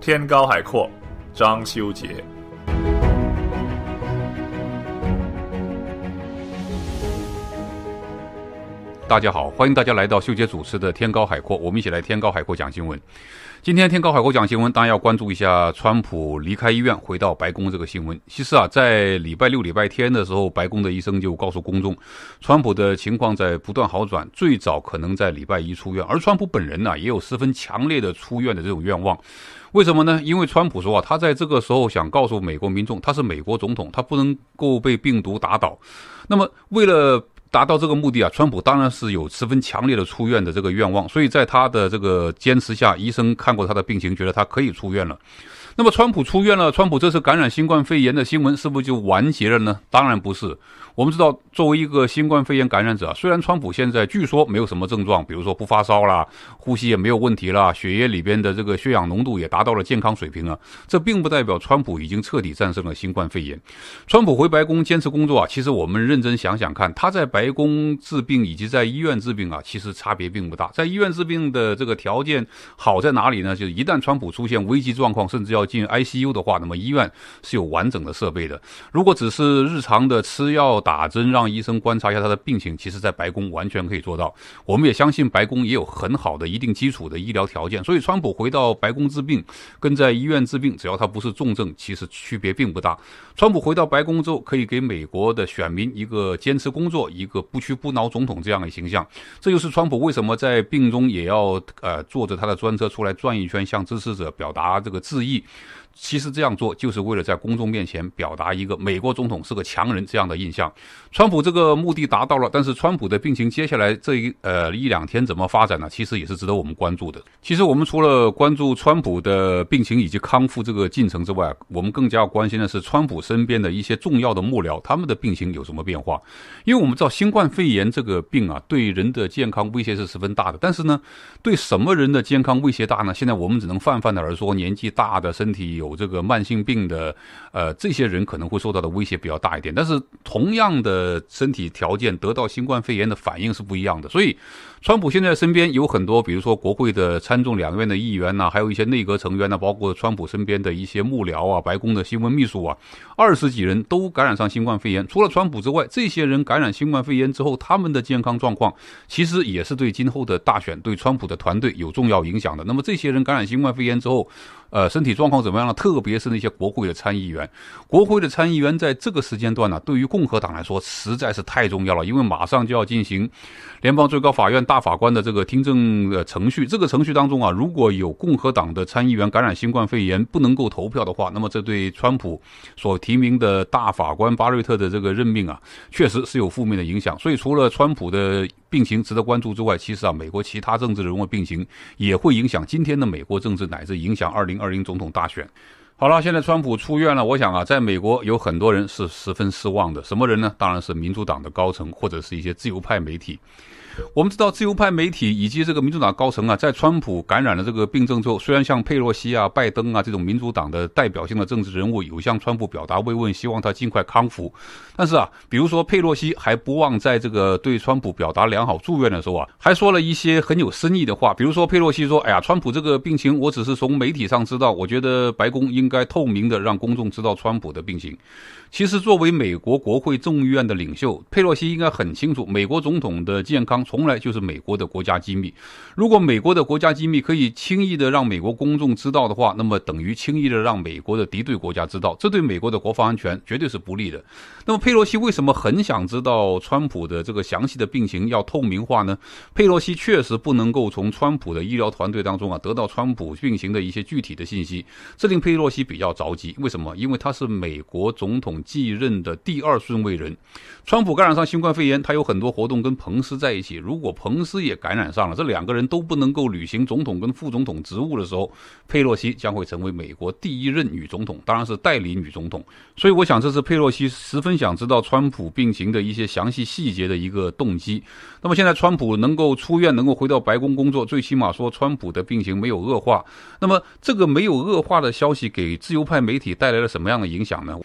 天高海阔，张修杰。大家好，欢迎大家来到秀杰主持的《天高海阔》，我们一起来《天高海阔》讲新闻。今天《天高海阔》讲新闻，当然要关注一下川普离开医院回到白宫这个新闻。其实啊，在礼拜六、礼拜天的时候，白宫的医生就告诉公众，川普的情况在不断好转，最早可能在礼拜一出院。而川普本人呢，也有十分强烈的出院的这种愿望。为什么呢？因为川普说啊，他在这个时候想告诉美国民众，他是美国总统，他不能够被病毒打倒。那么，为了达到这个目的啊，川普当然是有十分强烈的出院的这个愿望，所以在他的这个坚持下，医生看过他的病情，觉得他可以出院了。那么，川普出院了，川普这次感染新冠肺炎的新闻是不是就完结了呢？当然不是。我们知道，作为一个新冠肺炎感染者，虽然川普现在据说没有什么症状，比如说不发烧啦，呼吸也没有问题啦，血液里边的这个血氧浓度也达到了健康水平啊，这并不代表川普已经彻底战胜了新冠肺炎。川普回白宫坚持工作啊，其实我们认真想想看，他在白宫治病以及在医院治病啊，其实差别并不大。在医院治病的这个条件好在哪里呢？就是一旦川普出现危机状况，甚至要进 ICU 的话，那么医院是有完整的设备的。如果只是日常的吃药，打针让医生观察一下他的病情，其实，在白宫完全可以做到。我们也相信白宫也有很好的一定基础的医疗条件。所以，川普回到白宫治病，跟在医院治病，只要他不是重症，其实区别并不大。川普回到白宫之后，可以给美国的选民一个坚持工作、一个不屈不挠总统这样的形象。这就是川普为什么在病中也要呃坐着他的专车出来转一圈，向支持者表达这个致意。其实这样做就是为了在公众面前表达一个美国总统是个强人这样的印象。川普这个目的达到了，但是川普的病情接下来这一呃一两天怎么发展呢？其实也是值得我们关注的。其实我们除了关注川普的病情以及康复这个进程之外，我们更加关心的是川普身边的一些重要的幕僚他们的病情有什么变化。因为我们知道新冠肺炎这个病啊，对人的健康威胁是十分大的。但是呢，对什么人的健康威胁大呢？现在我们只能泛泛的而说，年纪大的身体有。有这个慢性病的，呃，这些人可能会受到的威胁比较大一点。但是，同样的身体条件，得到新冠肺炎的反应是不一样的，所以。川普现在身边有很多，比如说国会的参众两院的议员呐，还有一些内阁成员呐，包括川普身边的一些幕僚啊、白宫的新闻秘书啊，二十几人都感染上新冠肺炎。除了川普之外，这些人感染新冠肺炎之后，他们的健康状况其实也是对今后的大选、对川普的团队有重要影响的。那么这些人感染新冠肺炎之后，呃，身体状况怎么样了？特别是那些国会的参议员，国会的参议员在这个时间段呢，对于共和党来说实在是太重要了，因为马上就要进行联邦最高法院大。大法官的这个听证的程序，这个程序当中啊，如果有共和党的参议员感染新冠肺炎不能够投票的话，那么这对川普所提名的大法官巴瑞特的这个任命啊，确实是有负面的影响。所以除了川普的病情值得关注之外，其实啊，美国其他政治人物病情也会影响今天的美国政治，乃至影响二零二零总统大选。好了，现在川普出院了，我想啊，在美国有很多人是十分失望的，什么人呢？当然是民主党的高层或者是一些自由派媒体。我们知道，自由派媒体以及这个民主党高层啊，在川普感染了这个病症之后，虽然像佩洛西啊、拜登啊这种民主党的代表性的政治人物有向川普表达慰问，希望他尽快康复，但是啊，比如说佩洛西还不忘在这个对川普表达良好祝愿的时候啊，还说了一些很有深意的话。比如说佩洛西说：“哎呀，川普这个病情，我只是从媒体上知道，我觉得白宫应该透明的让公众知道川普的病情。”其实，作为美国国会众议院的领袖，佩洛西应该很清楚，美国总统的健康。从来就是美国的国家机密。如果美国的国家机密可以轻易的让美国公众知道的话，那么等于轻易的让美国的敌对国家知道，这对美国的国防安全绝对是不利的。那么佩洛西为什么很想知道川普的这个详细的病情要透明化呢？佩洛西确实不能够从川普的医疗团队当中啊得到川普病情的一些具体的信息，这令佩洛西比较着急。为什么？因为他是美国总统继任的第二顺位人。川普感染上新冠肺炎，他有很多活动跟彭斯在一起。如果彭斯也感染上了，这两个人都不能够履行总统跟副总统职务的时候，佩洛西将会成为美国第一任女总统，当然是代理女总统。所以，我想这是佩洛西十分想知道川普病情的一些详细细节的一个动机。那么，现在川普能够出院，能够回到白宫工作，最起码说川普的病情没有恶化。那么，这个没有恶化的消息给自由派媒体带来了什么样的影响呢？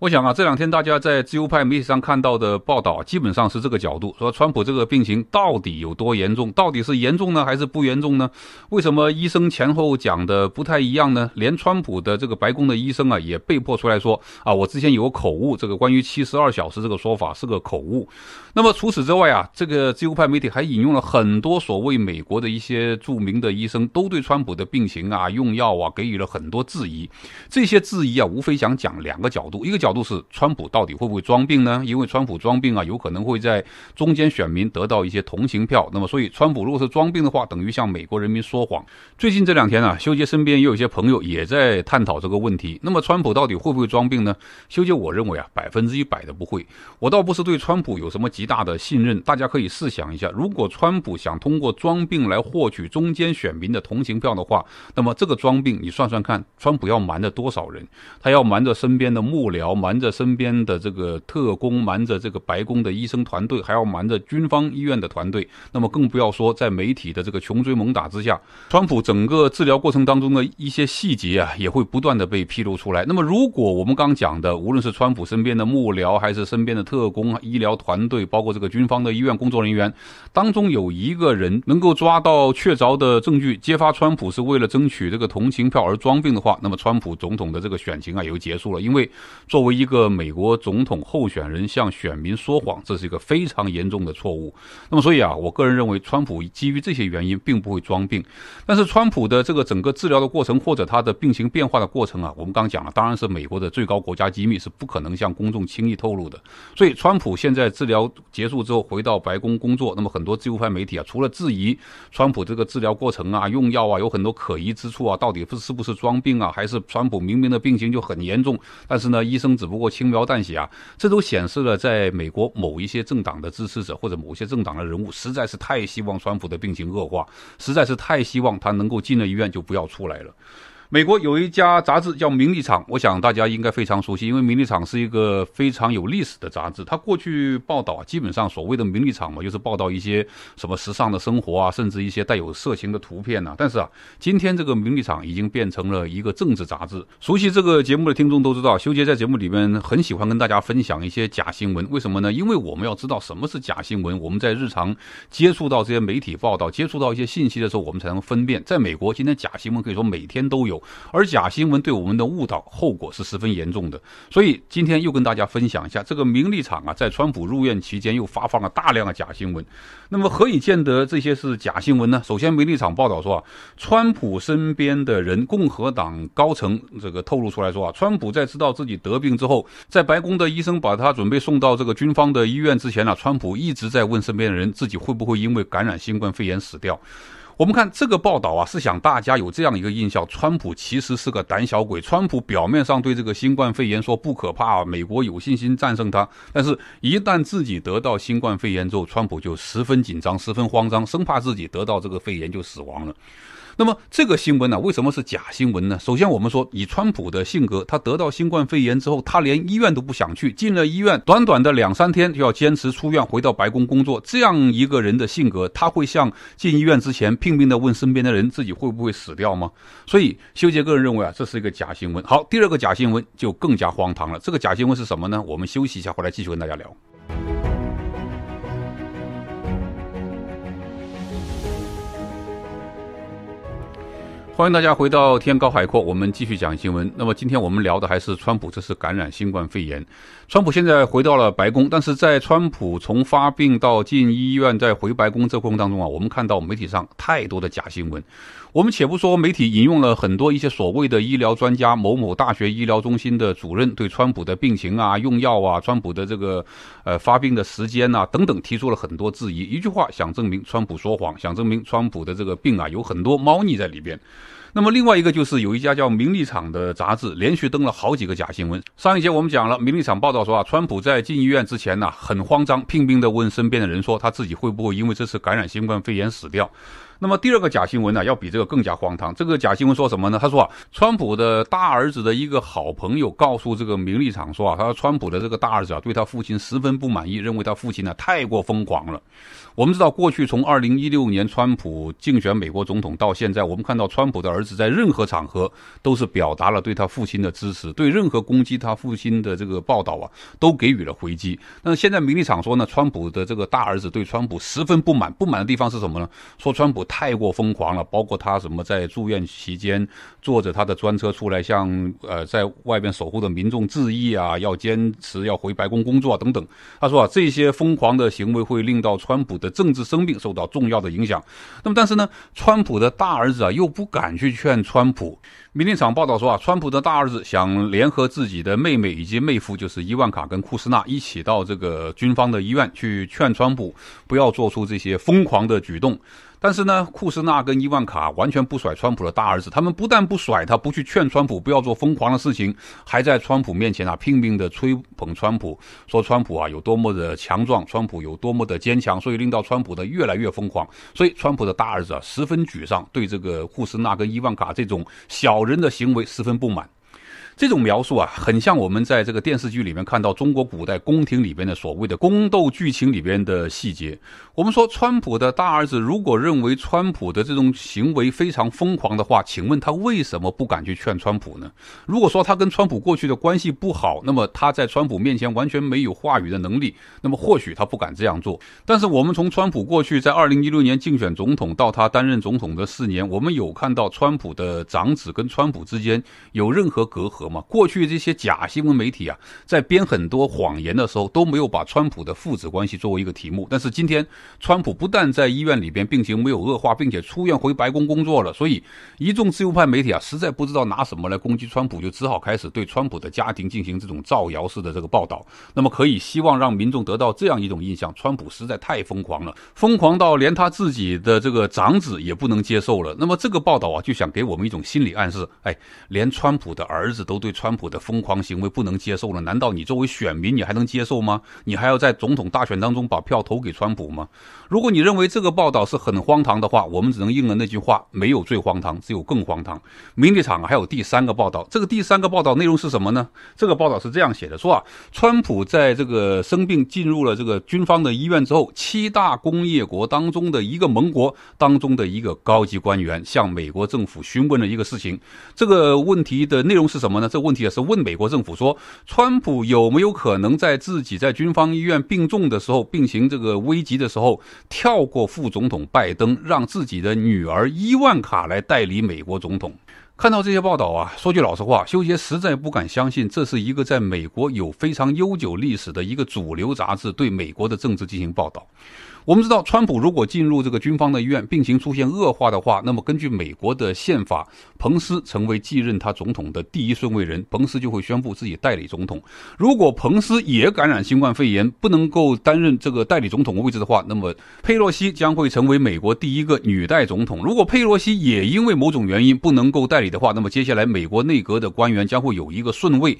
我想啊，这两天大家在自由派媒体上看到的报道，基本上是这个角度：说川普这个病情到底有多严重？到底是严重呢，还是不严重呢？为什么医生前后讲的不太一样呢？连川普的这个白宫的医生啊，也被迫出来说：啊，我之前有个口误，这个关于七十二小时这个说法是个口误。那么除此之外啊，这个自由派媒体还引用了很多所谓美国的一些著名的医生，都对川普的病情啊、用药啊，给予了很多质疑。这些质疑啊，无非想讲两个角度，一个。角度是川普到底会不会装病呢？因为川普装病啊，有可能会在中间选民得到一些同情票。那么，所以川普如果是装病的话，等于向美国人民说谎。最近这两天啊，修杰身边也有一些朋友也在探讨这个问题。那么，川普到底会不会装病呢？修杰，我认为啊，百分之一百的不会。我倒不是对川普有什么极大的信任。大家可以试想一下，如果川普想通过装病来获取中间选民的同情票的话，那么这个装病，你算算看，川普要瞒着多少人？他要瞒着身边的幕僚。瞒着身边的这个特工，瞒着这个白宫的医生团队，还要瞒着军方医院的团队。那么更不要说在媒体的这个穷追猛打之下，川普整个治疗过程当中的一些细节啊，也会不断的被披露出来。那么如果我们刚讲的，无论是川普身边的幕僚，还是身边的特工、医疗团队，包括这个军方的医院工作人员当中有一个人能够抓到确凿的证据，揭发川普是为了争取这个同情票而装病的话，那么川普总统的这个选情啊也就结束了，因为做。为一个美国总统候选人向选民说谎，这是一个非常严重的错误。那么，所以啊，我个人认为，川普基于这些原因，并不会装病。但是，川普的这个整个治疗的过程，或者他的病情变化的过程啊，我们刚讲了，当然是美国的最高国家机密，是不可能向公众轻易透露的。所以，川普现在治疗结束之后，回到白宫工作。那么，很多自由派媒体啊，除了质疑川普这个治疗过程啊、用药啊，有很多可疑之处啊，到底是不是装病啊，还是川普明明的病情就很严重？但是呢，医生。只不过轻描淡写啊，这都显示了在美国某一些政党的支持者或者某些政党的人物实在是太希望川普的病情恶化，实在是太希望他能够进了医院就不要出来了。美国有一家杂志叫《名利场》，我想大家应该非常熟悉，因为《名利场》是一个非常有历史的杂志。它过去报道啊，基本上所谓的《名利场》嘛，就是报道一些什么时尚的生活啊，甚至一些带有色情的图片呐。但是啊，今天这个《名利场》已经变成了一个政治杂志。熟悉这个节目的听众都知道，修杰在节目里面很喜欢跟大家分享一些假新闻。为什么呢？因为我们要知道什么是假新闻。我们在日常接触到这些媒体报道、接触到一些信息的时候，我们才能分辨。在美国，今天假新闻可以说每天都有。而假新闻对我们的误导后果是十分严重的，所以今天又跟大家分享一下这个名利场啊，在川普入院期间又发放了大量的假新闻。那么何以见得这些是假新闻呢？首先，名利场报道说啊，川普身边的人、共和党高层这个透露出来说啊，川普在知道自己得病之后，在白宫的医生把他准备送到这个军方的医院之前呢，川普一直在问身边的人自己会不会因为感染新冠肺炎死掉。我们看这个报道啊，是想大家有这样一个印象：川普其实是个胆小鬼。川普表面上对这个新冠肺炎说不可怕，美国有信心战胜它。但是，一旦自己得到新冠肺炎之后，川普就十分紧张，十分慌张，生怕自己得到这个肺炎就死亡了。那么这个新闻呢，为什么是假新闻呢？首先，我们说以川普的性格，他得到新冠肺炎之后，他连医院都不想去，进了医院，短短的两三天就要坚持出院，回到白宫工作。这样一个人的性格，他会像进医院之前拼命的问身边的人自己会不会死掉吗？所以，修杰个人认为啊，这是一个假新闻。好，第二个假新闻就更加荒唐了。这个假新闻是什么呢？我们休息一下，回来继续跟大家聊。欢迎大家回到天高海阔，我们继续讲新闻。那么今天我们聊的还是川普这次感染新冠肺炎。川普现在回到了白宫，但是在川普从发病到进医院、再回白宫这过程当中啊，我们看到媒体上太多的假新闻。我们且不说媒体引用了很多一些所谓的医疗专家、某某大学医疗中心的主任对川普的病情啊、用药啊、川普的这个呃发病的时间呐等等提出了很多质疑，一句话想证明川普说谎，想证明川普的这个病啊有很多猫腻在里边。那么另外一个就是有一家叫《名利场》的杂志，连续登了好几个假新闻。上一节我们讲了，《名利场》报道说啊，川普在进医院之前呢，很慌张，拼命地问身边的人说，他自己会不会因为这次感染新冠肺炎死掉。那么第二个假新闻呢，要比这个更加荒唐。这个假新闻说什么呢？他说啊，川普的大儿子的一个好朋友告诉这个《名利场》说啊，他说川普的这个大儿子啊，对他父亲十分不满意，认为他父亲呢太过疯狂了。我们知道，过去从二零一六年川普竞选美国总统到现在，我们看到川普的儿子在任何场合都是表达了对他父亲的支持，对任何攻击他父亲的这个报道啊，都给予了回击。但是现在《名利场》说呢，川普的这个大儿子对川普十分不满，不满的地方是什么呢？说川普。太过疯狂了，包括他什么在住院期间坐着他的专车出来向呃在外边守护的民众致意啊，要坚持要回白宫工作等等。他说啊，这些疯狂的行为会令到川普的政治生命受到重要的影响。那么但是呢，川普的大儿子啊又不敢去劝川普。《明天场报道说啊，川普的大儿子想联合自己的妹妹以及妹夫，就是伊万卡跟库斯纳一起到这个军方的医院去劝川普不要做出这些疯狂的举动。但是呢，库斯纳跟伊万卡完全不甩川普的大儿子，他们不但不甩他，不去劝川普不要做疯狂的事情，还在川普面前啊拼命的吹捧川普，说川普啊有多么的强壮，川普有多么的坚强，所以令到川普的越来越疯狂。所以川普的大儿子啊十分沮丧，对这个库斯纳跟伊万卡这种小。人的行为十分不满。这种描述啊，很像我们在这个电视剧里面看到中国古代宫廷里边的所谓的宫斗剧情里边的细节。我们说，川普的大儿子如果认为川普的这种行为非常疯狂的话，请问他为什么不敢去劝川普呢？如果说他跟川普过去的关系不好，那么他在川普面前完全没有话语的能力，那么或许他不敢这样做。但是我们从川普过去在二零一六年竞选总统到他担任总统的四年，我们有看到川普的长子跟川普之间有任何隔阂。过去这些假新闻媒体啊，在编很多谎言的时候，都没有把川普的父子关系作为一个题目。但是今天，川普不但在医院里边病情没有恶化，并且出院回白宫工作了。所以，一众自由派媒体啊，实在不知道拿什么来攻击川普，就只好开始对川普的家庭进行这种造谣式的这个报道。那么，可以希望让民众得到这样一种印象：川普实在太疯狂了，疯狂到连他自己的这个长子也不能接受了。那么，这个报道啊，就想给我们一种心理暗示：哎，连川普的儿子都。都对川普的疯狂行为不能接受了？难道你作为选民，你还能接受吗？你还要在总统大选当中把票投给川普吗？如果你认为这个报道是很荒唐的话，我们只能应了那句话：没有最荒唐，只有更荒唐。媒体场还有第三个报道，这个第三个报道内容是什么呢？这个报道是这样写的：说啊，川普在这个生病进入了这个军方的医院之后，七大工业国当中的一个盟国当中的一个高级官员向美国政府询问了一个事情，这个问题的内容是什么呢？那这个问题也是问美国政府，说川普有没有可能在自己在军方医院病重的时候，病情这个危急的时候，跳过副总统拜登，让自己的女儿伊万卡来代理美国总统？看到这些报道啊，说句老实话，修杰实在不敢相信，这是一个在美国有非常悠久历史的一个主流杂志对美国的政治进行报道。我们知道，川普如果进入这个军方的医院，病情出现恶化的话，那么根据美国的宪法，彭斯成为继任他总统的第一顺位人，彭斯就会宣布自己代理总统。如果彭斯也感染新冠肺炎，不能够担任这个代理总统的位置的话，那么佩洛西将会成为美国第一个女代总统。如果佩洛西也因为某种原因不能够代理的话，那么接下来美国内阁的官员将会有一个顺位。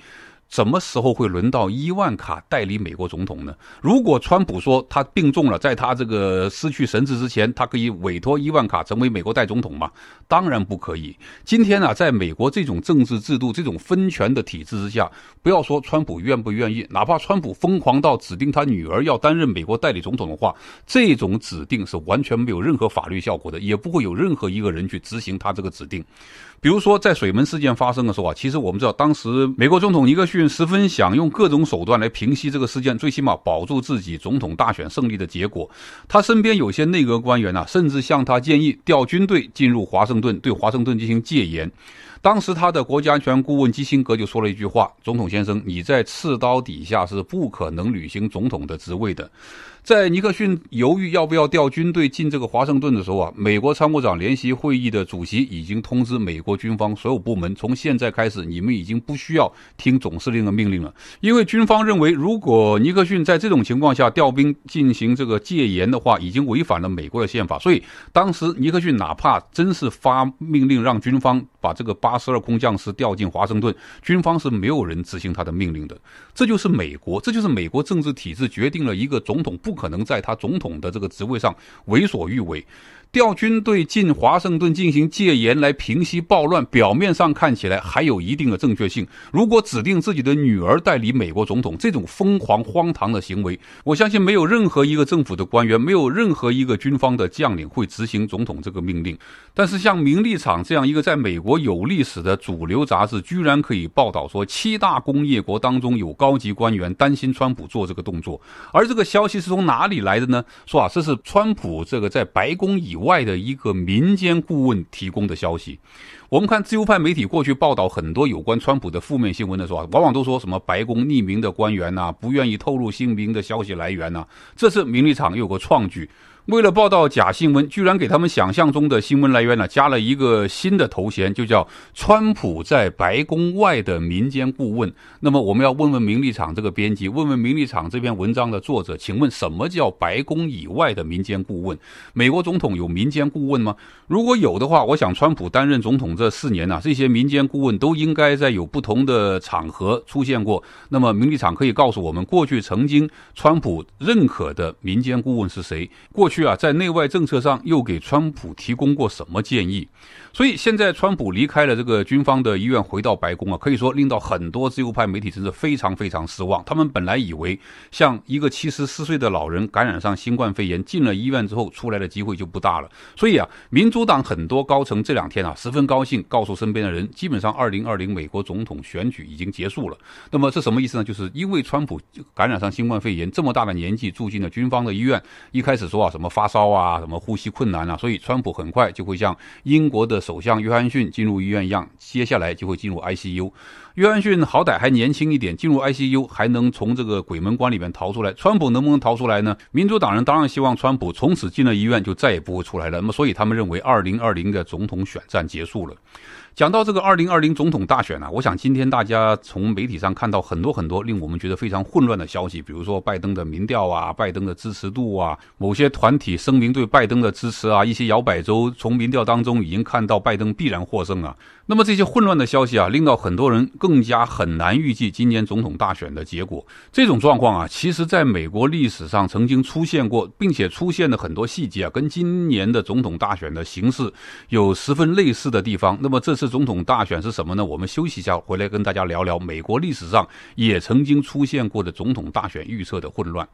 什么时候会轮到伊万卡代理美国总统呢？如果川普说他病重了，在他这个失去神智之前，他可以委托伊万卡成为美国代总统吗？当然不可以。今天啊，在美国这种政治制度、这种分权的体制之下，不要说川普愿不愿意，哪怕川普疯狂到指定他女儿要担任美国代理总统的话，这种指定是完全没有任何法律效果的，也不会有任何一个人去执行他这个指定。比如说，在水门事件发生的时候啊，其实我们知道，当时美国总统尼克逊十分想用各种手段来平息这个事件，最起码保住自己总统大选胜利的结果。他身边有些内阁官员呢，甚至向他建议调军队进入华盛顿，对华盛顿进行戒严。当时他的国家安全顾问基辛格就说了一句话：“总统先生，你在刺刀底下是不可能履行总统的职位的。”在尼克逊犹豫要不要调军队进这个华盛顿的时候啊，美国参谋长联席会议的主席已经通知美国军方所有部门，从现在开始，你们已经不需要听总司令的命令了，因为军方认为，如果尼克逊在这种情况下调兵进行这个戒严的话，已经违反了美国的宪法。所以当时尼克逊哪怕真是发命令让军方把这个八十二空降师调进华盛顿，军方是没有人执行他的命令的。这就是美国，这就是美国政治体制决定了一个总统不。不可能在他总统的这个职位上为所欲为。调军队进华盛顿进行戒严来平息暴乱，表面上看起来还有一定的正确性。如果指定自己的女儿代理美国总统，这种疯狂荒唐的行为，我相信没有任何一个政府的官员，没有任何一个军方的将领会执行总统这个命令。但是，像《名利场》这样一个在美国有历史的主流杂志，居然可以报道说，七大工业国当中有高级官员担心川普做这个动作，而这个消息是从哪里来的呢？说啊，这是川普这个在白宫以。外的一个民间顾问提供的消息，我们看自由派媒体过去报道很多有关川普的负面新闻的时候，往往都说什么白宫匿名的官员呐，不愿意透露姓名的消息来源呐，这次名利场有个创举。为了报道假新闻，居然给他们想象中的新闻来源呢加了一个新的头衔，就叫“川普在白宫外的民间顾问”。那么，我们要问问《名利场》这个编辑，问问《名利场》这篇文章的作者，请问什么叫“白宫以外的民间顾问”？美国总统有民间顾问吗？如果有的话，我想川普担任总统这四年呢，这些民间顾问都应该在有不同的场合出现过。那么，《名利场》可以告诉我们，过去曾经川普认可的民间顾问是谁？过去。去啊，在内外政策上又给川普提供过什么建议？所以现在川普离开了这个军方的医院，回到白宫啊，可以说令到很多自由派媒体真是非常非常失望。他们本来以为，像一个七十四岁的老人感染上新冠肺炎，进了医院之后，出来的机会就不大了。所以啊，民主党很多高层这两天啊，十分高兴，告诉身边的人，基本上二零二零美国总统选举已经结束了。那么这什么意思呢？就是因为川普感染上新冠肺炎，这么大的年纪住进了军方的医院，一开始说啊什么。发烧啊，什么呼吸困难啊，所以川普很快就会像英国的首相约翰逊进入医院一样，接下来就会进入 ICU。约翰逊好歹还年轻一点，进入 ICU 还能从这个鬼门关里面逃出来。川普能不能逃出来呢？民主党人当然希望川普从此进了医院就再也不会出来了。那么，所以他们认为二零二零的总统选战结束了。讲到这个二零二零总统大选呢，我想今天大家从媒体上看到很多很多令我们觉得非常混乱的消息，比如说拜登的民调啊，拜登的支持度啊，某些团体声明对拜登的支持啊，一些摇摆州从民调当中已经看到拜登必然获胜啊。那么这些混乱的消息啊，令到很多人更加很难预计今年总统大选的结果。这种状况啊，其实在美国历史上曾经出现过，并且出现的很多细节啊，跟今年的总统大选的形势有十分类似的地方。那么这是。总统大选是什么呢？我们休息一下，回来跟大家聊聊美国历史上也曾经出现过的总统大选预测的混乱。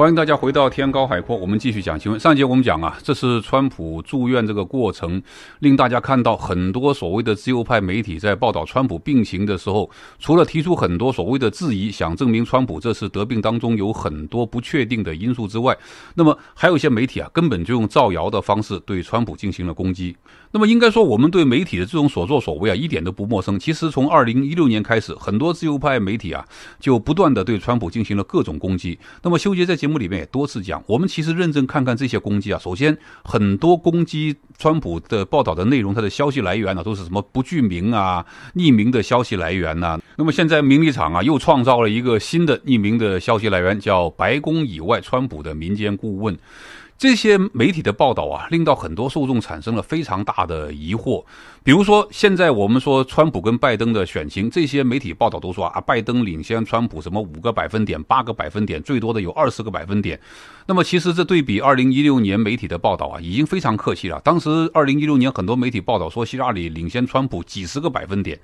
欢迎大家回到天高海阔，我们继续讲。新闻。上节我们讲啊，这是川普住院这个过程，令大家看到很多所谓的自由派媒体在报道川普病情的时候，除了提出很多所谓的质疑，想证明川普这次得病当中有很多不确定的因素之外，那么还有一些媒体啊，根本就用造谣的方式对川普进行了攻击。那么应该说，我们对媒体的这种所作所为啊，一点都不陌生。其实从二零一六年开始，很多自由派媒体啊，就不断的对川普进行了各种攻击。那么修杰在节目里面也多次讲，我们其实认真看看这些攻击啊，首先很多攻击川普的报道的内容，它的消息来源呢，都是什么不具名啊、匿名的消息来源呢？那么现在名利场啊，又创造了一个新的匿名的消息来源，叫白宫以外川普的民间顾问。这些媒体的报道啊，令到很多受众产生了非常大的疑惑。比如说，现在我们说川普跟拜登的选情，这些媒体报道都说啊，拜登领先川普什么五个百分点、八个百分点，最多的有二十个百分点。那么其实这对比二零一六年媒体的报道啊，已经非常客气了。当时二零一六年很多媒体报道说希拉里领先川普几十个百分点。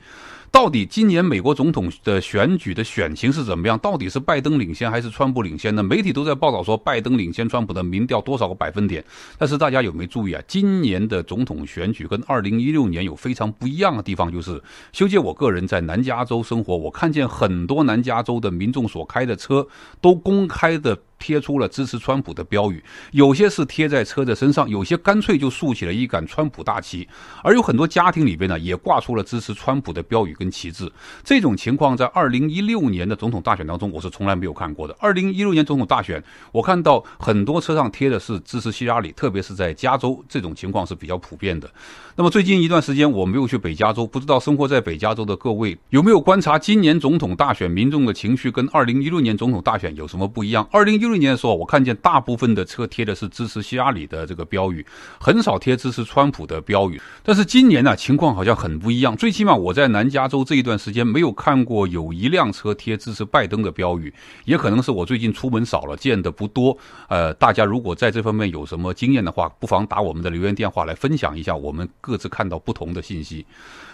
到底今年美国总统的选举的选情是怎么样？到底是拜登领先还是川普领先呢？媒体都在报道说拜登领先川普的民调多少个百分点，但是大家有没有注意啊？今年的总统选举跟二零一六年有非常不一样的地方，就是修杰。我个人在南加州生活，我看见很多南加州的民众所开的车都公开的。贴出了支持川普的标语，有些是贴在车的身上，有些干脆就竖起了一杆川普大旗，而有很多家庭里边呢，也挂出了支持川普的标语跟旗帜。这种情况在二零一六年的总统大选当中，我是从来没有看过的。二零一六年总统大选，我看到很多车上贴的是支持希拉里，特别是在加州，这种情况是比较普遍的。那么最近一段时间，我没有去北加州，不知道生活在北加州的各位有没有观察今年总统大选民众的情绪跟二零一六年总统大选有什么不一样？二零一六六年的时候，我看见大部分的车贴的是支持希拉里的这个标语，很少贴支持川普的标语。但是今年呢，情况好像很不一样。最起码我在南加州这一段时间没有看过有一辆车贴支持拜登的标语，也可能是我最近出门少了，见的不多。呃，大家如果在这方面有什么经验的话，不妨打我们的留言电话来分享一下我们各自看到不同的信息。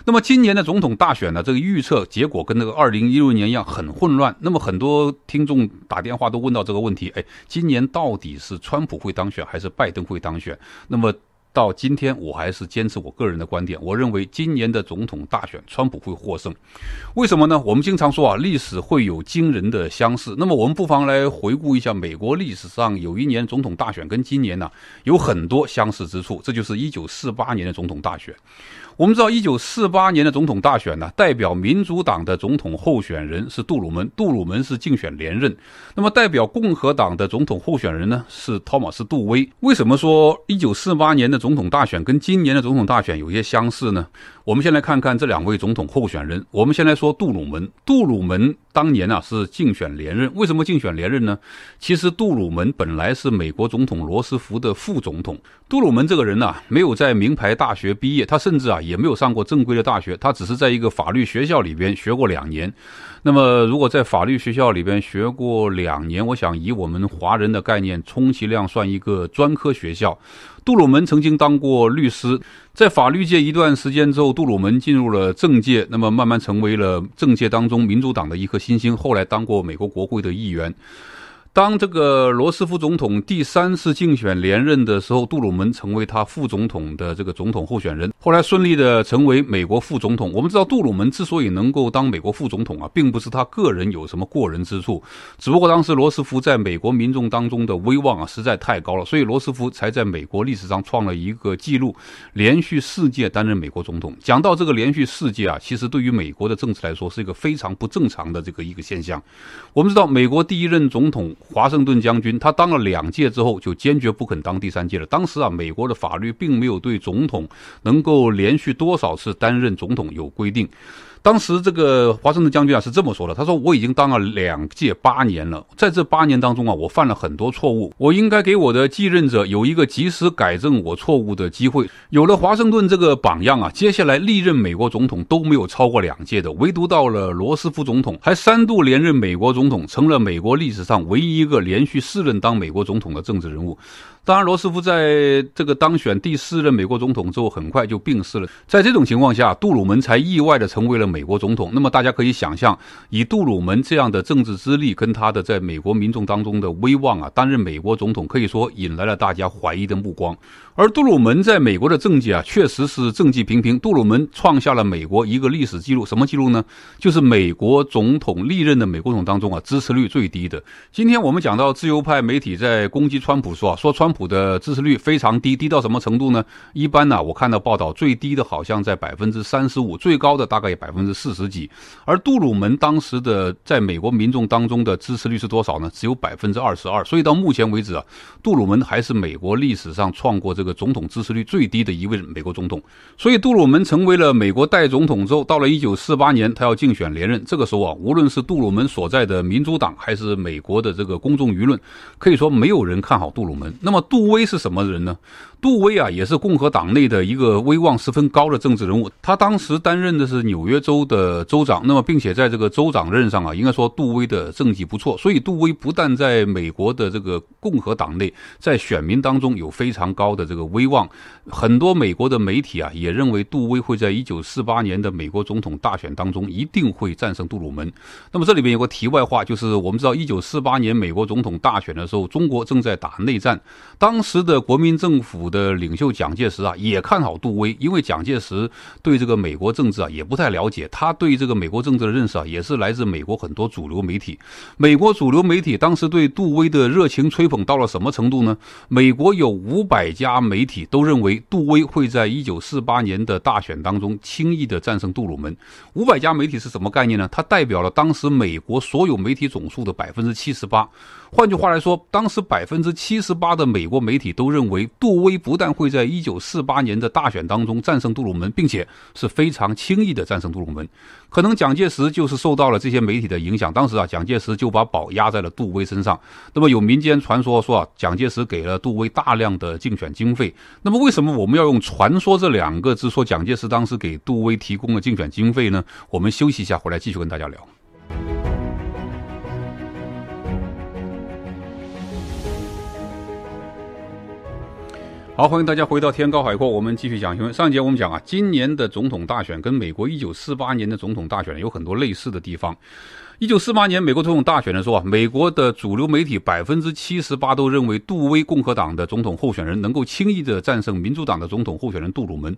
那么今年的总统大选呢？这个预测结果跟那个二零一六年一样很混乱。那么很多听众打电话都问到这个问题：哎，今年到底是川普会当选还是拜登会当选？那么。到今天，我还是坚持我个人的观点。我认为今年的总统大选，川普会获胜。为什么呢？我们经常说啊，历史会有惊人的相似。那么，我们不妨来回顾一下美国历史上有一年总统大选，跟今年呢有很多相似之处。这就是一九四八年的总统大选。我们知道，一九四八年的总统大选呢，代表民主党的总统候选人是杜鲁门，杜鲁门是竞选连任。那么，代表共和党的总统候选人呢是托马斯·杜威。为什么说一九四八年的？总统大选跟今年的总统大选有些相似呢。我们先来看看这两位总统候选人。我们先来说杜鲁门。杜鲁门当年呢是竞选连任，为什么竞选连任呢？其实杜鲁门本来是美国总统罗斯福的副总统。杜鲁门这个人呢没有在名牌大学毕业，他甚至啊也没有上过正规的大学，他只是在一个法律学校里边学过两年。那么，如果在法律学校里边学过两年，我想以我们华人的概念，充其量算一个专科学校。杜鲁门曾经当过律师，在法律界一段时间之后，杜鲁门进入了政界，那么慢慢成为了政界当中民主党的一颗新星，后来当过美国国会的议员。当这个罗斯福总统第三次竞选连任的时候，杜鲁门成为他副总统的这个总统候选人，后来顺利的成为美国副总统。我们知道杜鲁门之所以能够当美国副总统啊，并不是他个人有什么过人之处，只不过当时罗斯福在美国民众当中的威望啊实在太高了，所以罗斯福才在美国历史上创了一个记录，连续四届担任美国总统。讲到这个连续四届啊，其实对于美国的政治来说是一个非常不正常的这个一个现象。我们知道美国第一任总统。华盛顿将军，他当了两届之后，就坚决不肯当第三届了。当时啊，美国的法律并没有对总统能够连续多少次担任总统有规定。当时这个华盛顿将军啊是这么说的，他说：“我已经当了两届八年了，在这八年当中啊，我犯了很多错误，我应该给我的继任者有一个及时改正我错误的机会。”有了华盛顿这个榜样啊，接下来历任美国总统都没有超过两届的，唯独到了罗斯福总统，还三度连任美国总统，成了美国历史上唯一一个连续四任当美国总统的政治人物。当然，罗斯福在这个当选第四任美国总统之后，很快就病逝了。在这种情况下，杜鲁门才意外的成为了美国总统。那么，大家可以想象，以杜鲁门这样的政治资历跟他的在美国民众当中的威望啊，担任美国总统，可以说引来了大家怀疑的目光。而杜鲁门在美国的政绩啊，确实是政绩平平。杜鲁门创下了美国一个历史记录，什么记录呢？就是美国总统历任的美国总统当中啊，支持率最低的。今天我们讲到自由派媒体在攻击川普，说啊，说川普的支持率非常低，低到什么程度呢？一般呢，我看到报道最低的好像在百分之三十五，最高的大概有百分之四十几。而杜鲁门当时的在美国民众当中的支持率是多少呢？只有百分之二十二。所以到目前为止啊，杜鲁门还是美国历史上创过这。这个总统支持率最低的一位美国总统，所以杜鲁门成为了美国代总统之后，到了一九四八年，他要竞选连任。这个时候啊，无论是杜鲁门所在的民主党，还是美国的这个公众舆论，可以说没有人看好杜鲁门。那么杜威是什么人呢？杜威啊，也是共和党内的一个威望十分高的政治人物。他当时担任的是纽约州的州长。那么并且在这个州长任上啊，应该说杜威的政绩不错。所以杜威不但在美国的这个共和党内，在选民当中有非常高的。这个威望，很多美国的媒体啊也认为杜威会在一九四八年的美国总统大选当中一定会战胜杜鲁门。那么这里边有个题外话，就是我们知道一九四八年美国总统大选的时候，中国正在打内战，当时的国民政府的领袖蒋介石啊也看好杜威，因为蒋介石对这个美国政治啊也不太了解，他对这个美国政治的认识啊也是来自美国很多主流媒体。美国主流媒体当时对杜威的热情吹捧到了什么程度呢？美国有五百家。媒体都认为杜威会在一九四八年的大选当中轻易的战胜杜鲁门。五百家媒体是什么概念呢？它代表了当时美国所有媒体总数的百分之七十八。换句话来说，当时百分之七十八的美国媒体都认为杜威不但会在一九四八年的大选当中战胜杜鲁门，并且是非常轻易的战胜杜鲁门。可能蒋介石就是受到了这些媒体的影响，当时啊，蒋介石就把宝压在了杜威身上。那么有民间传说说啊，蒋介石给了杜威大量的竞选经费。那么为什么我们要用“传说”这两个字说蒋介石当时给杜威提供了竞选经费呢？我们休息一下，回来继续跟大家聊。好，欢迎大家回到天高海阔，我们继续讲。新闻。上一节我们讲啊，今年的总统大选跟美国一九四八年的总统大选有很多类似的地方。一九四八年美国总统大选的时候啊，美国的主流媒体百分之七十八都认为杜威共和党的总统候选人能够轻易地战胜民主党的总统候选人杜鲁门。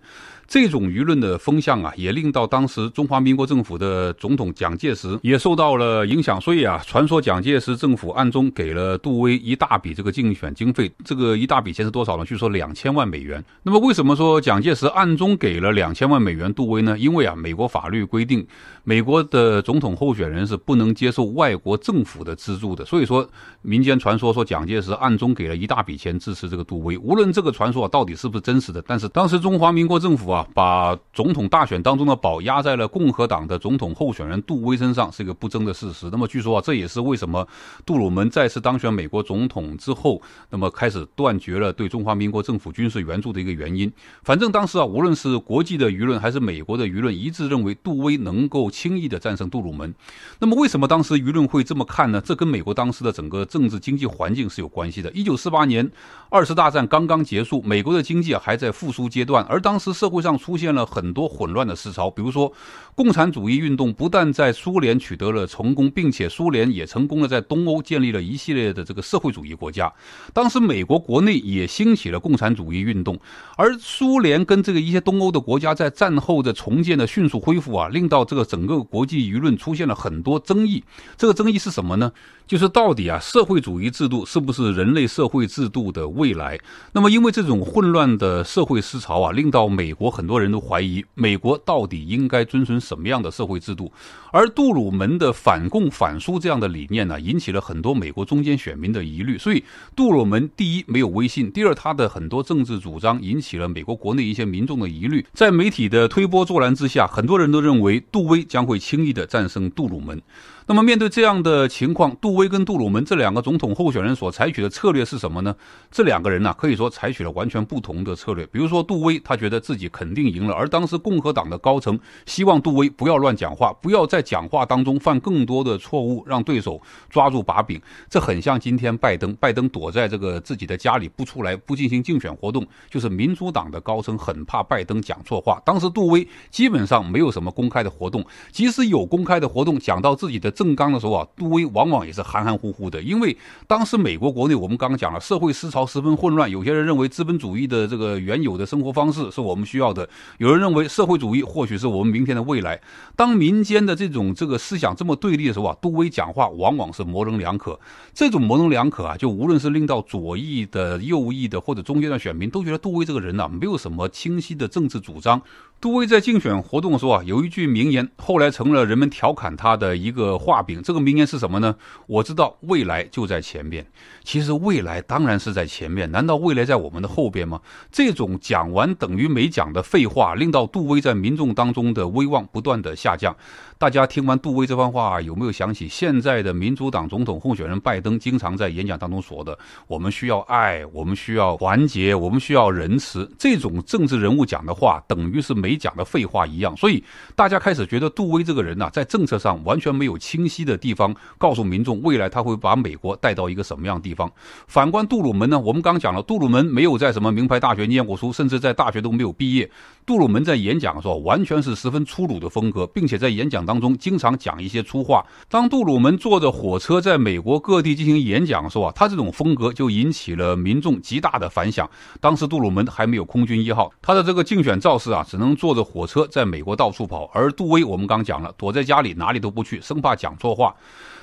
这种舆论的风向啊，也令到当时中华民国政府的总统蒋介石也受到了影响，所以啊，传说蒋介石政府暗中给了杜威一大笔这个竞选经费，这个一大笔钱是多少呢？据说两千万美元。那么为什么说蒋介石暗中给了两千万美元杜威呢？因为啊，美国法律规定，美国的总统候选人是不能接受外国政府的资助的，所以说民间传说说蒋介石暗中给了一大笔钱支持这个杜威。无论这个传说到底是不是真实的，但是当时中华民国政府。啊，把总统大选当中的宝压在了共和党的总统候选人杜威身上，是一个不争的事实。那么据说啊，这也是为什么杜鲁门再次当选美国总统之后，那么开始断绝了对中华民国政府军事援助的一个原因。反正当时啊，无论是国际的舆论还是美国的舆论，一致认为杜威能够轻易的战胜杜鲁门。那么为什么当时舆论会这么看呢？这跟美国当时的整个政治经济环境是有关系的。一九四八年。二次大战刚刚结束，美国的经济还在复苏阶段，而当时社会上出现了很多混乱的思潮，比如说，共产主义运动不但在苏联取得了成功，并且苏联也成功的在东欧建立了一系列的这个社会主义国家。当时美国国内也兴起了共产主义运动，而苏联跟这个一些东欧的国家在战后的重建的迅速恢复啊，令到这个整个国际舆论出现了很多争议。这个争议是什么呢？就是到底啊，社会主义制度是不是人类社会制度的？未来，那么因为这种混乱的社会思潮啊，令到美国很多人都怀疑美国到底应该遵循什么样的社会制度。而杜鲁门的反共反苏这样的理念呢，引起了很多美国中间选民的疑虑。所以，杜鲁门第一没有威信，第二他的很多政治主张引起了美国国内一些民众的疑虑。在媒体的推波助澜之下，很多人都认为杜威将会轻易的战胜杜鲁门。那么面对这样的情况，杜威跟杜鲁门这两个总统候选人所采取的策略是什么呢？这两个人呢，可以说采取了完全不同的策略。比如说杜威，他觉得自己肯定赢了，而当时共和党的高层希望杜威不要乱讲话，不要在讲话当中犯更多的错误，让对手抓住把柄。这很像今天拜登，拜登躲在这个自己的家里不出来，不进行竞选活动。就是民主党的高层很怕拜登讲错话。当时杜威基本上没有什么公开的活动，即使有公开的活动，讲到自己的。正刚的时候啊，杜威往往也是含含糊糊的，因为当时美国国内我们刚刚讲了，社会思潮十分混乱，有些人认为资本主义的这个原有的生活方式是我们需要的，有人认为社会主义或许是我们明天的未来。当民间的这种这个思想这么对立的时候啊，杜威讲话往往是模棱两可。这种模棱两可啊，就无论是令到左翼的、右翼的或者中间的选民，都觉得杜威这个人呢，没有什么清晰的政治主张。杜威在竞选活动说啊，有一句名言，后来成了人们调侃他的一个画饼。这个名言是什么呢？我知道未来就在前面。其实未来当然是在前面，难道未来在我们的后边吗？这种讲完等于没讲的废话，令到杜威在民众当中的威望不断的下降。大家听完杜威这番话，有没有想起现在的民主党总统候选人拜登经常在演讲当中说的“我们需要爱，我们需要团结，我们需要仁慈”这种政治人物讲的话，等于是没讲的废话一样。所以大家开始觉得杜威这个人呢，在政策上完全没有清晰的地方，告诉民众未来他会把美国带到一个什么样的地方。反观杜鲁门呢，我们刚讲了，杜鲁门没有在什么名牌大学念过书，甚至在大学都没有毕业。杜鲁门在演讲的时候，完全是十分粗鲁的风格，并且在演讲当。当中经常讲一些粗话。当杜鲁门坐着火车在美国各地进行演讲的时啊，他这种风格就引起了民众极大的反响。当时杜鲁门还没有空军一号，他的这个竞选造势啊，只能坐着火车在美国到处跑。而杜威，我们刚讲了，躲在家里哪里都不去，生怕讲错话。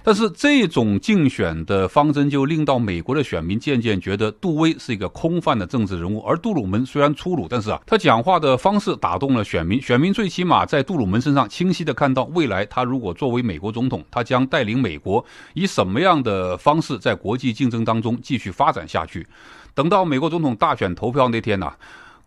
但是这种竞选的方针就令到美国的选民渐渐觉得杜威是一个空泛的政治人物，而杜鲁门虽然粗鲁，但是啊，他讲话的方式打动了选民。选民最起码在杜鲁门身上清晰的看到，未来他如果作为美国总统，他将带领美国以什么样的方式在国际竞争当中继续发展下去。等到美国总统大选投票那天呢？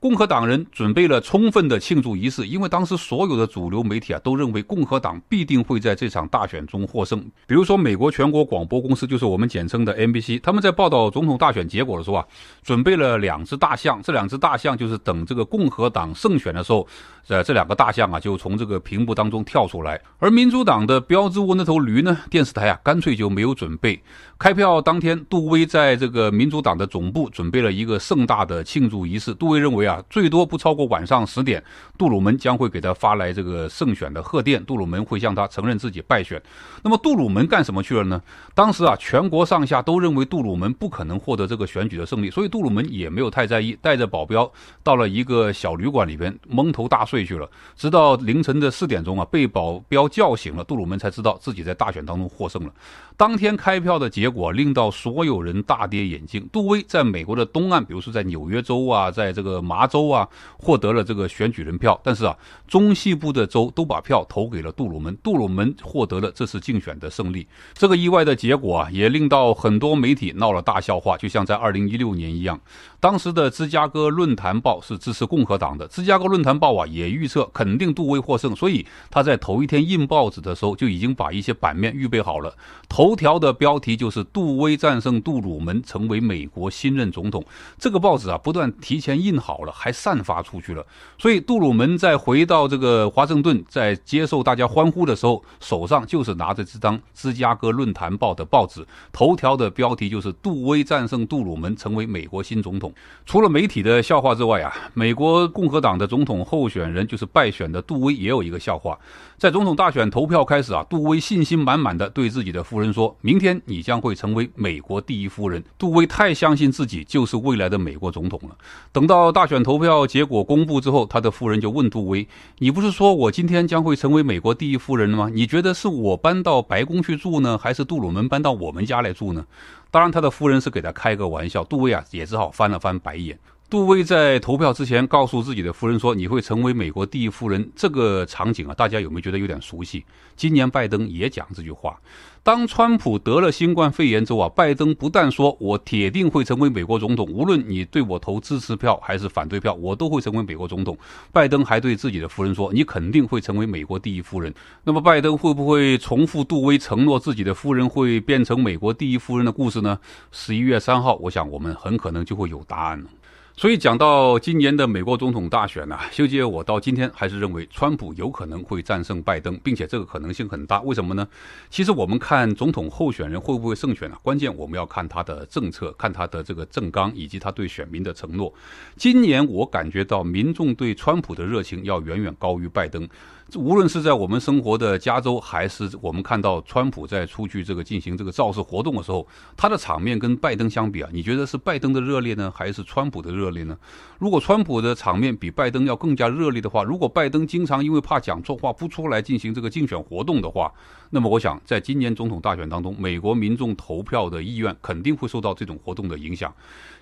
共和党人准备了充分的庆祝仪式，因为当时所有的主流媒体啊都认为共和党必定会在这场大选中获胜。比如说，美国全国广播公司，就是我们简称的 NBC，他们在报道总统大选结果的时候啊，准备了两只大象。这两只大象就是等这个共和党胜选的时候，在这两个大象啊就从这个屏幕当中跳出来。而民主党的标志物那头驴呢，电视台啊干脆就没有准备。开票当天，杜威在这个民主党的总部准备了一个盛大的庆祝仪式。杜威认为啊。最多不超过晚上十点，杜鲁门将会给他发来这个胜选的贺电。杜鲁门会向他承认自己败选。那么杜鲁门干什么去了呢？当时啊，全国上下都认为杜鲁门不可能获得这个选举的胜利，所以杜鲁门也没有太在意，带着保镖到了一个小旅馆里边蒙头大睡去了。直到凌晨的四点钟啊，被保镖叫醒了，杜鲁门才知道自己在大选当中获胜了。当天开票的结果令到所有人大跌眼镜：杜威在美国的东岸，比如说在纽约州啊，在这个麻州啊，获得了这个选举人票，但是啊，中西部的州都把票投给了杜鲁门，杜鲁门获得了这次竞选的胜利。这个意外的。结果啊，也令到很多媒体闹了大笑话，就像在二零一六年一样，当时的芝加哥论坛报是支持共和党的。芝加哥论坛报啊，也预测肯定杜威获胜，所以他在头一天印报纸的时候就已经把一些版面预备好了。头条的标题就是“杜威战胜杜鲁门，成为美国新任总统”。这个报纸啊，不但提前印好了，还散发出去了。所以杜鲁门在回到这个华盛顿，在接受大家欢呼的时候，手上就是拿着这张芝加哥论坛报。的报纸头条的标题就是“杜威战胜杜鲁门，成为美国新总统”。除了媒体的笑话之外啊，美国共和党的总统候选人就是败选的杜威也有一个笑话。在总统大选投票开始啊，杜威信心满满的对自己的夫人说：“明天你将会成为美国第一夫人。”杜威太相信自己就是未来的美国总统了。等到大选投票结果公布之后，他的夫人就问杜威：“你不是说我今天将会成为美国第一夫人了吗？你觉得是我搬到白宫去住呢，还是杜鲁门？”搬到我们家来住呢？当然，他的夫人是给他开个玩笑，杜威啊也只好翻了翻白眼。杜威在投票之前告诉自己的夫人说：“你会成为美国第一夫人。”这个场景啊，大家有没有觉得有点熟悉？今年拜登也讲这句话。当川普得了新冠肺炎之后啊，拜登不但说：“我铁定会成为美国总统，无论你对我投支持票还是反对票，我都会成为美国总统。”拜登还对自己的夫人说：“你肯定会成为美国第一夫人。”那么，拜登会不会重复杜威承诺自己的夫人会变成美国第一夫人的故事呢？十一月三号，我想我们很可能就会有答案了。所以讲到今年的美国总统大选呢，修杰，我到今天还是认为川普有可能会战胜拜登，并且这个可能性很大。为什么呢？其实我们看总统候选人会不会胜选呢，关键我们要看他的政策，看他的这个政纲以及他对选民的承诺。今年我感觉到民众对川普的热情要远远高于拜登。无论是在我们生活的加州，还是我们看到川普在出去这个进行这个造势活动的时候，他的场面跟拜登相比啊，你觉得是拜登的热烈呢，还是川普的热烈呢？如果川普的场面比拜登要更加热烈的话，如果拜登经常因为怕讲错话不出来进行这个竞选活动的话，那么我想在今年总统大选当中，美国民众投票的意愿肯定会受到这种活动的影响。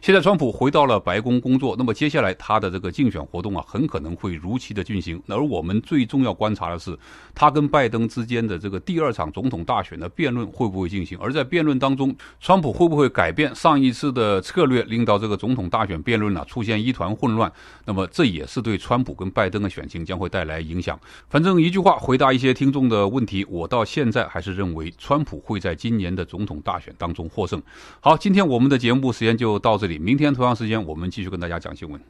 现在川普回到了白宫工作，那么接下来他的这个竞选活动啊，很可能会如期的进行。而我们最重要。观察的是，他跟拜登之间的这个第二场总统大选的辩论会不会进行？而在辩论当中，川普会不会改变上一次的策略，令到这个总统大选辩论呢出现一团混乱？那么这也是对川普跟拜登的选情将会带来影响。反正一句话回答一些听众的问题，我到现在还是认为川普会在今年的总统大选当中获胜。好，今天我们的节目时间就到这里，明天同样时间我们继续跟大家讲新闻。